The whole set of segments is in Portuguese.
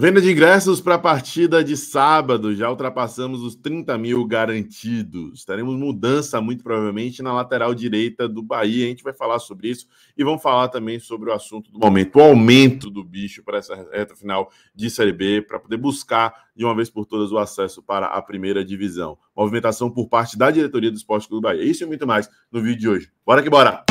Venda de ingressos para a partida de sábado. Já ultrapassamos os 30 mil garantidos. Teremos mudança, muito provavelmente, na lateral direita do Bahia. A gente vai falar sobre isso e vamos falar também sobre o assunto do momento, o aumento do bicho para essa reta final de Série B, para poder buscar, de uma vez por todas, o acesso para a primeira divisão. Movimentação por parte da diretoria do Esporte Clube Bahia. Isso e muito mais no vídeo de hoje. Bora que bora!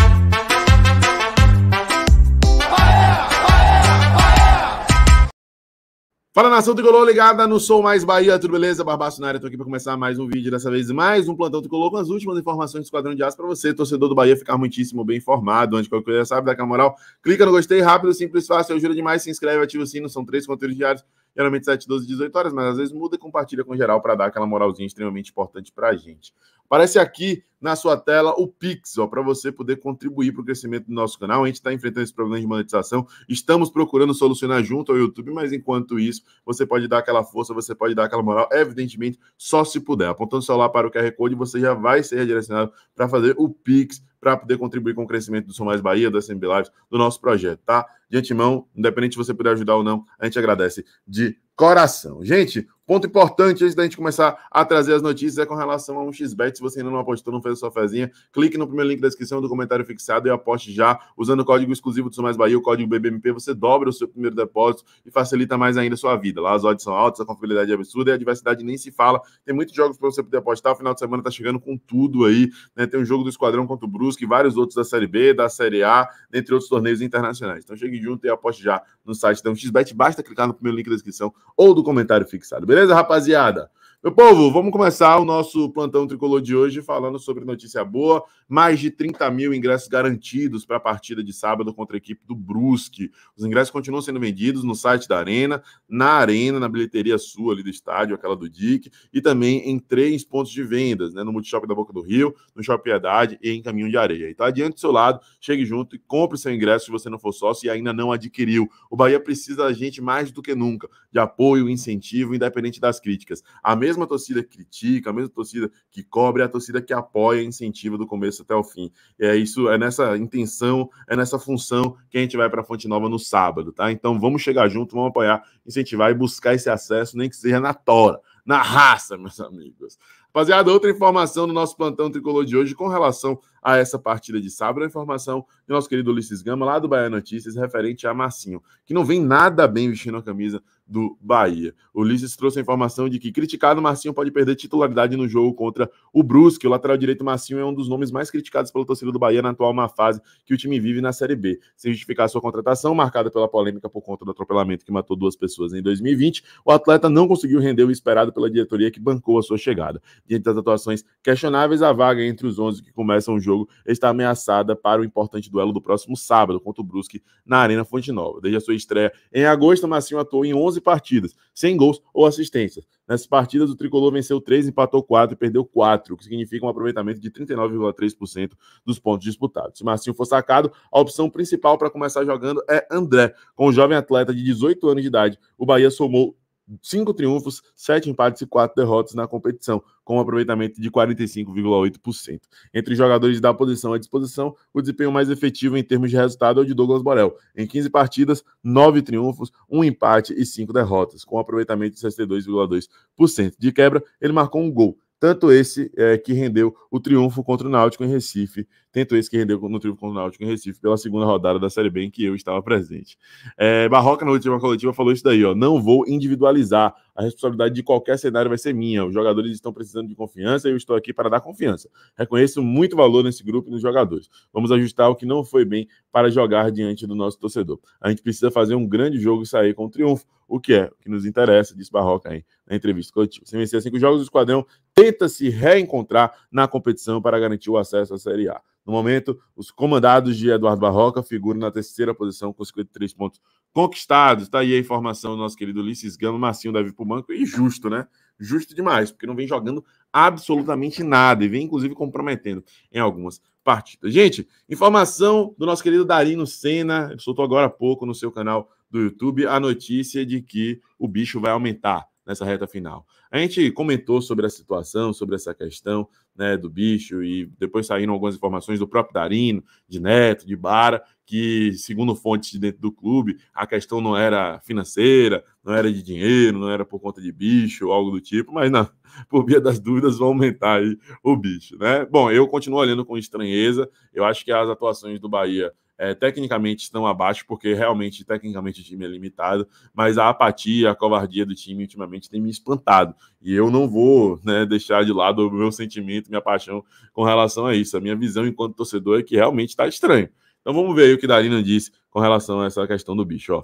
Fala nação tricolor ligada no Sou Mais Bahia, tudo beleza? Barbaço na área, tô aqui para começar mais um vídeo, dessa vez mais um plantão tricolor com as últimas informações do Esquadrão de Aço para você, torcedor do Bahia, ficar muitíssimo bem informado. Antes de qualquer coisa, sabe, dá aquela moral, clica no gostei, rápido, simples, fácil, Eu juro demais, se inscreve, ativa o sino, são três conteúdos diários geralmente 7, 12, 18 horas, mas às vezes muda e compartilha com geral para dar aquela moralzinha extremamente importante para a gente. Aparece aqui na sua tela o Pix, para você poder contribuir para o crescimento do nosso canal. A gente está enfrentando esse problema de monetização, estamos procurando solucionar junto ao YouTube, mas enquanto isso, você pode dar aquela força, você pode dar aquela moral, evidentemente, só se puder. Apontando o celular para o QR Code, você já vai ser redirecionado para fazer o Pix para poder contribuir com o crescimento do Som Mais Bahia, do SMB Lives, do nosso projeto, tá? De antemão, independente se você puder ajudar ou não, a gente agradece de coração. Gente, Ponto importante antes da gente começar a trazer as notícias é com relação a um XBET. Se você ainda não apostou, não fez a sua fezinha, clique no primeiro link da descrição do comentário fixado e aposte já. Usando o código exclusivo do Sumais Bahia, o código BBMP, você dobra o seu primeiro depósito e facilita mais ainda a sua vida. Lá as odds são altas, a confiabilidade é absurda e a diversidade nem se fala. Tem muitos jogos para você poder apostar. O final de semana tá chegando com tudo aí. Né? Tem um jogo do Esquadrão contra o Brusque, vários outros da Série B, da Série A, entre outros torneios internacionais. Então chegue junto e aposte já no site da um XBET. Basta clicar no primeiro link da descrição ou do comentário fixado. Beleza? Beleza, rapaziada? Meu povo, vamos começar o nosso plantão tricolor de hoje falando sobre notícia boa. Mais de 30 mil ingressos garantidos para a partida de sábado contra a equipe do Brusque. Os ingressos continuam sendo vendidos no site da Arena, na Arena, na bilheteria sua ali do estádio, aquela do DIC, e também em três pontos de vendas, né? No Multishop da Boca do Rio, no Shopping Piedade e em Caminho de Areia. Então, adiante do seu lado, chegue junto e compre seu ingresso se você não for sócio e ainda não adquiriu. O Bahia precisa da gente mais do que nunca, de apoio, incentivo, independente das críticas. A mesma mesma torcida que critica, a mesma torcida que cobre, é a torcida que apoia e incentiva do começo até o fim. E é isso, é nessa intenção, é nessa função que a gente vai para a Fonte Nova no sábado, tá? Então vamos chegar junto, vamos apoiar, incentivar e buscar esse acesso, nem que seja na tora, na raça, meus amigos. Rapaziada, outra informação do nosso plantão tricolor de hoje com relação a essa partida de sábado, é a informação do nosso querido Ulisses Gama, lá do Bahia Notícias, referente a Marcinho, que não vem nada bem vestindo a camisa do Bahia. O Ulisses trouxe a informação de que, criticado, Marcinho pode perder titularidade no jogo contra o Brusque. O lateral direito Marcinho é um dos nomes mais criticados pelo torcedor do Bahia na atual má fase que o time vive na Série B. Sem justificar sua contratação, marcada pela polêmica por conta do atropelamento que matou duas pessoas em 2020, o atleta não conseguiu render o esperado pela diretoria que bancou a sua chegada. Diante das atuações questionáveis, a vaga entre os 11 que começam o jogo está ameaçada para o importante duelo do próximo sábado contra o Brusque na Arena Fonte Nova. Desde a sua estreia em agosto, Marcinho atuou em 11 11 partidas, sem gols ou assistências. Nessas partidas, o Tricolor venceu 3, empatou 4 e perdeu 4, o que significa um aproveitamento de 39,3% dos pontos disputados. Se Marcinho for sacado, a opção principal para começar jogando é André. Com o jovem atleta de 18 anos de idade, o Bahia somou cinco triunfos, sete empates e quatro derrotas na competição, com um aproveitamento de 45,8%. Entre os jogadores da posição à disposição, o desempenho mais efetivo em termos de resultado é o de Douglas Borel. Em 15 partidas, nove triunfos, um empate e cinco derrotas, com um aproveitamento de 62,2%. De quebra, ele marcou um gol, tanto esse é, que rendeu o triunfo contra o Náutico em Recife Tento esse que rendeu no triunfo contra o Náutico em Recife pela segunda rodada da Série B em que eu estava presente. É, Barroca, na última coletiva, falou isso daí, ó. Não vou individualizar. A responsabilidade de qualquer cenário vai ser minha. Os jogadores estão precisando de confiança e eu estou aqui para dar confiança. Reconheço muito valor nesse grupo e nos jogadores. Vamos ajustar o que não foi bem para jogar diante do nosso torcedor. A gente precisa fazer um grande jogo e sair com triunfo, o que é o que nos interessa, disse Barroca aí na entrevista coletiva. Sem vencer cinco assim jogos, o esquadrão tenta se reencontrar na competição para garantir o acesso à Série A. No momento, os comandados de Eduardo Barroca figuram na terceira posição com 53 pontos conquistados. Está aí a informação do nosso querido Ulisses Gama, Marcinho deve ir para o banco. E justo, né? Justo demais, porque não vem jogando absolutamente nada e vem, inclusive, comprometendo em algumas partidas. Gente, informação do nosso querido Darino Senna. Ele soltou agora há pouco no seu canal do YouTube a notícia de que o bicho vai aumentar nessa reta final. A gente comentou sobre a situação, sobre essa questão né, do bicho, e depois saíram algumas informações do próprio Darino, de Neto, de Bara, que, segundo fontes de dentro do clube, a questão não era financeira, não era de dinheiro, não era por conta de bicho, algo do tipo, mas não, por via das dúvidas vão aumentar aí o bicho, né? Bom, eu continuo olhando com estranheza, eu acho que as atuações do Bahia é, tecnicamente estão abaixo, porque realmente, tecnicamente, o time é limitado, mas a apatia, a covardia do time ultimamente tem me espantado. E eu não vou né, deixar de lado o meu sentimento, minha paixão com relação a isso. A minha visão enquanto torcedor é que realmente está estranho. Então vamos ver aí o que Darina disse com relação a essa questão do bicho. Ó.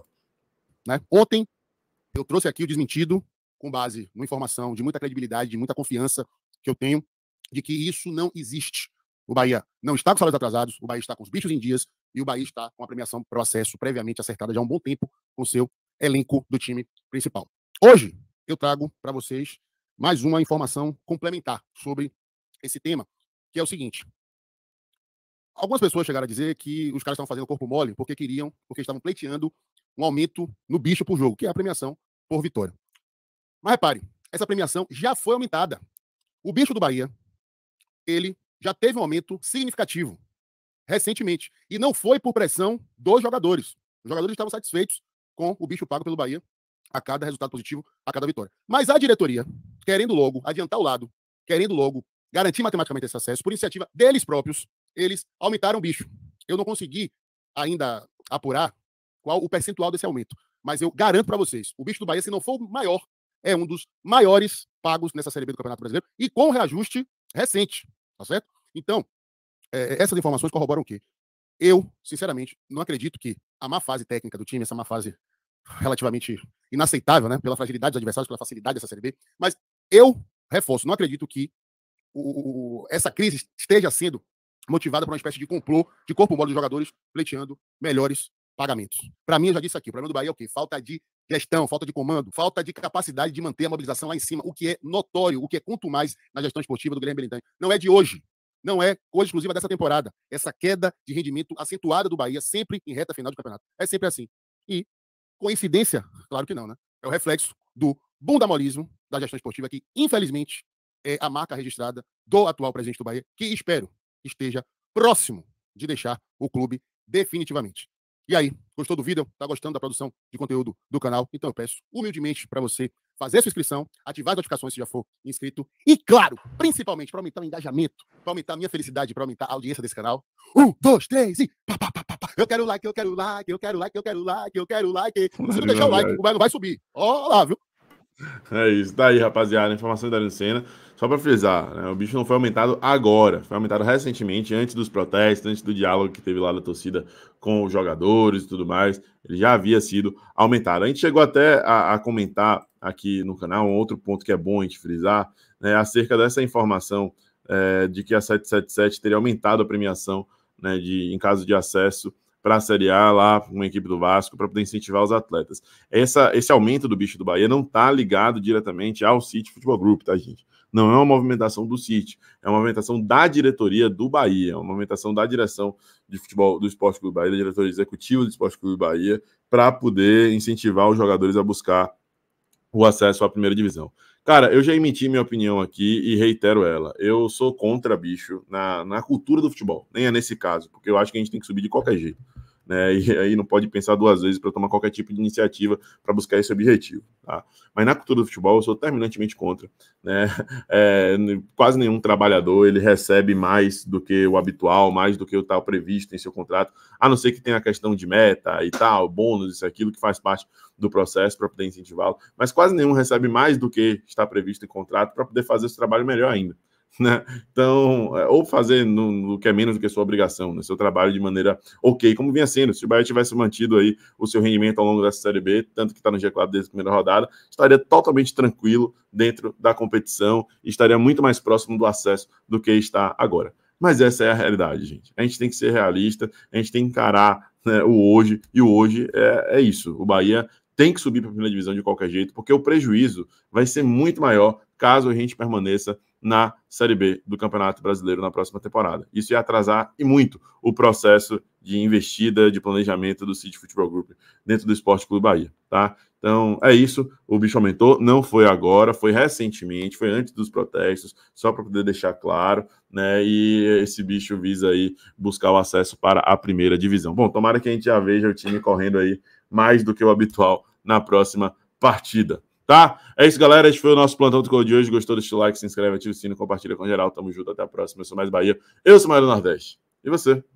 Né? Ontem eu trouxe aqui o desmentido, com base numa informação de muita credibilidade, de muita confiança que eu tenho, de que isso não existe. O Bahia não está com salários atrasados, o Bahia está com os bichos em dias, e o Bahia está com a premiação para o acesso previamente acertada já há um bom tempo com seu elenco do time principal. Hoje eu trago para vocês mais uma informação complementar sobre esse tema, que é o seguinte. Algumas pessoas chegaram a dizer que os caras estavam fazendo corpo mole porque queriam, porque estavam pleiteando um aumento no bicho por jogo, que é a premiação por vitória. Mas repare, essa premiação já foi aumentada. O bicho do Bahia, ele já teve um aumento significativo recentemente. E não foi por pressão dos jogadores. Os jogadores estavam satisfeitos com o bicho pago pelo Bahia a cada resultado positivo, a cada vitória. Mas a diretoria, querendo logo adiantar o lado, querendo logo garantir matematicamente esse acesso, por iniciativa deles próprios, eles aumentaram o bicho. Eu não consegui ainda apurar qual o percentual desse aumento, mas eu garanto para vocês, o bicho do Bahia, se não for maior, é um dos maiores pagos nessa Série B do Campeonato Brasileiro e com reajuste recente, tá certo? Então, é, é, essas informações corroboram o quê? Eu, sinceramente, não acredito que a má fase técnica do time, essa má fase relativamente inaceitável, né? Pela fragilidade dos adversários, pela facilidade dessa Série B. Mas eu reforço, não acredito que o, o, essa crise esteja sendo motivada por uma espécie de complô de corpo mole dos jogadores pleiteando melhores pagamentos. Para mim, eu já disse aqui, o problema do Bahia é o quê? Falta de gestão, falta de comando, falta de capacidade de manter a mobilização lá em cima, o que é notório, o que é quanto mais na gestão esportiva do Guilherme Belintani. Não é de hoje não é coisa exclusiva dessa temporada. Essa queda de rendimento acentuada do Bahia sempre em reta final do campeonato. É sempre assim. E coincidência? Claro que não, né? É o reflexo do bundamolismo da gestão esportiva que, infelizmente, é a marca registrada do atual presidente do Bahia, que espero esteja próximo de deixar o clube definitivamente. E aí, gostou do vídeo? Tá gostando da produção de conteúdo do canal? Então eu peço humildemente para você fazer sua inscrição, ativar as notificações se já for inscrito e, claro, principalmente para aumentar o engajamento, para aumentar a minha felicidade, para aumentar a audiência desse canal. Um, dois, três e pá, pá, pá, pá, pá. Eu quero like, eu quero like, eu quero like, eu quero like, eu quero like. Se não deixar o like, o não vai subir. Ó lá, viu? É isso, tá aí, rapaziada. Informações da Arena Cena. Só para frisar, né, o bicho não foi aumentado agora, foi aumentado recentemente, antes dos protestos, antes do diálogo que teve lá da torcida com os jogadores e tudo mais. Ele já havia sido aumentado. A gente chegou até a, a comentar aqui no canal um outro ponto que é bom a gente frisar, né, acerca dessa informação é, de que a 777 teria aumentado a premiação né, de, em caso de acesso para a Série A lá com a equipe do Vasco para poder incentivar os atletas. Essa, esse aumento do bicho do Bahia não está ligado diretamente ao City Futebol Group, tá, gente? não é uma movimentação do City, é uma movimentação da diretoria do Bahia, é uma movimentação da direção de futebol do Esporte Clube Bahia, da diretoria executiva do Esporte Clube Bahia, para poder incentivar os jogadores a buscar o acesso à primeira divisão. Cara, eu já emiti minha opinião aqui e reitero ela. Eu sou contra bicho na, na cultura do futebol, nem é nesse caso, porque eu acho que a gente tem que subir de qualquer jeito né? E aí não pode pensar duas vezes para tomar qualquer tipo de iniciativa para buscar esse objetivo. Tá? Mas na cultura do futebol eu sou terminantemente contra. Né? É, quase nenhum trabalhador ele recebe mais do que o habitual, mais do que o tal previsto em seu contrato, a não ser que tenha a questão de meta e tal, bônus, isso aquilo que faz parte do processo para poder incentivá-lo. Mas quase nenhum recebe mais do que está previsto em contrato para poder fazer esse trabalho melhor ainda. Né? Então, é, ou fazer no, no, que é menos do que sua obrigação, no né? seu trabalho de maneira ok, como vinha sendo. Se o Bahia tivesse mantido aí o seu rendimento ao longo dessa Série B, tanto que está no G4 desde a primeira rodada, estaria totalmente tranquilo dentro da competição e estaria muito mais próximo do acesso do que está agora. Mas essa é a realidade, gente. A gente tem que ser realista, a gente tem que encarar né, o hoje, e o hoje é, é isso. O Bahia tem que subir para a primeira divisão de qualquer jeito, porque o prejuízo vai ser muito maior caso a gente permaneça na Série B do Campeonato Brasileiro na próxima temporada. Isso ia atrasar e muito o processo de investida, de planejamento do City Futebol Group dentro do Esporte Clube Bahia, tá? Então, é isso. O bicho aumentou. Não foi agora, foi recentemente, foi antes dos protestos, só para poder deixar claro, né? E esse bicho visa aí buscar o acesso para a primeira divisão. Bom, tomara que a gente já veja o time correndo aí mais do que o habitual na próxima partida tá? É isso, galera. Esse foi o nosso plantão do Cor de hoje. Gostou? Deixa o like, se inscreve, ativa o sino, compartilha com geral. Tamo junto, até a próxima. Eu sou mais Bahia, eu sou mais do Nordeste. E você?